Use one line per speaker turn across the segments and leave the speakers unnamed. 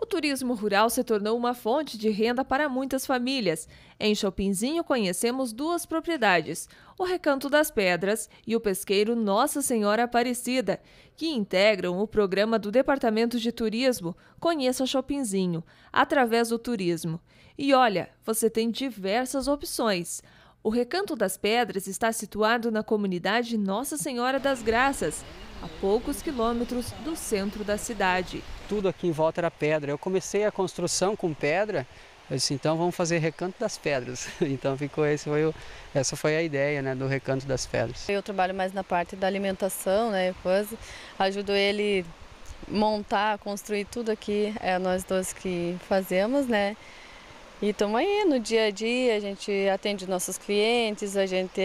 O turismo rural se tornou uma fonte de renda para muitas famílias. Em Chopinzinho conhecemos duas propriedades, o Recanto das Pedras e o pesqueiro Nossa Senhora Aparecida, que integram o programa do Departamento de Turismo Conheça Chopinzinho, através do turismo. E olha, você tem diversas opções. O Recanto das Pedras está situado na comunidade Nossa Senhora das Graças, a poucos quilômetros do centro da cidade. Tudo aqui em volta era pedra. Eu comecei a construção com pedra, eu disse, então vamos fazer Recanto das Pedras. Então ficou esse foi o, essa foi a ideia né, do Recanto das Pedras.
Eu trabalho mais na parte da alimentação, né? Depois ajudo ele montar, construir tudo aqui, é nós dois que fazemos, né? E estamos aí no dia a dia, a gente atende nossos clientes, a gente,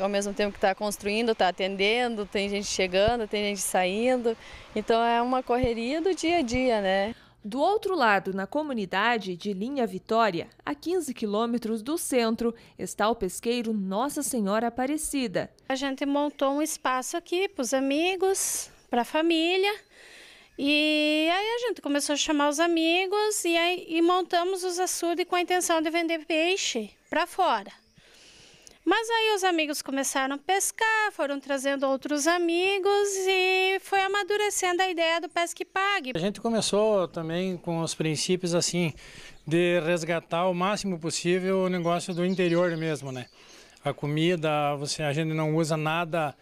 ao mesmo tempo que está construindo, está atendendo, tem gente chegando, tem gente saindo. Então é uma correria do dia a dia, né?
Do outro lado, na comunidade de Linha Vitória, a 15 quilômetros do centro, está o pesqueiro Nossa Senhora Aparecida. A gente montou um espaço
aqui para os amigos, para a família. E aí a gente começou a chamar os amigos e, aí, e montamos os açudes com a intenção de vender peixe para fora. Mas aí os amigos começaram a pescar, foram trazendo outros amigos e foi amadurecendo a ideia do pesque pague. A
gente começou também com os princípios assim de resgatar o máximo possível o negócio do interior mesmo, né? A comida, você a gente não usa nada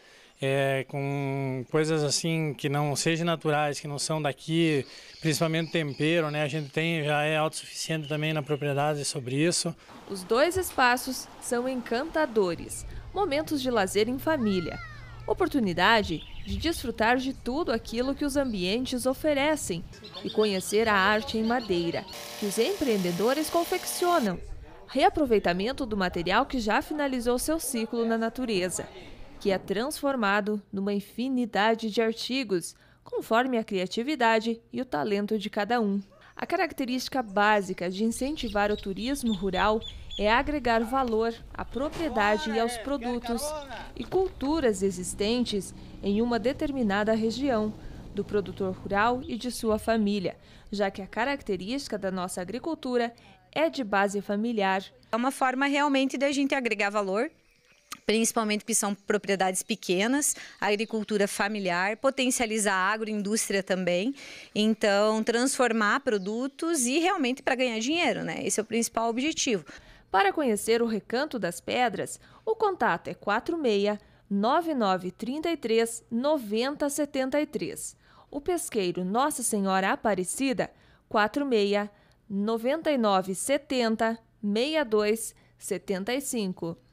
é, com coisas assim que não sejam naturais, que não são daqui, principalmente tempero, né? A gente tem, já é autossuficiente também na propriedade sobre isso.
Os dois espaços são encantadores, momentos de lazer em família, oportunidade de desfrutar de tudo aquilo que os ambientes oferecem e conhecer a arte em madeira, que os empreendedores confeccionam reaproveitamento do material que já finalizou seu ciclo na natureza que é transformado numa infinidade de artigos, conforme a criatividade e o talento de cada um. A característica básica de incentivar o turismo rural é agregar valor à propriedade e aos produtos e culturas existentes em uma determinada região, do produtor rural e de sua família, já que a característica da nossa agricultura é de base familiar. É uma forma realmente da gente agregar valor principalmente que são propriedades pequenas, agricultura familiar, potencializar a agroindústria também. Então, transformar produtos e realmente para ganhar dinheiro, né? Esse é o principal objetivo. Para conhecer o Recanto das Pedras, o contato é 46 9933 9073. O pesqueiro Nossa Senhora Aparecida, 46 9970 6275.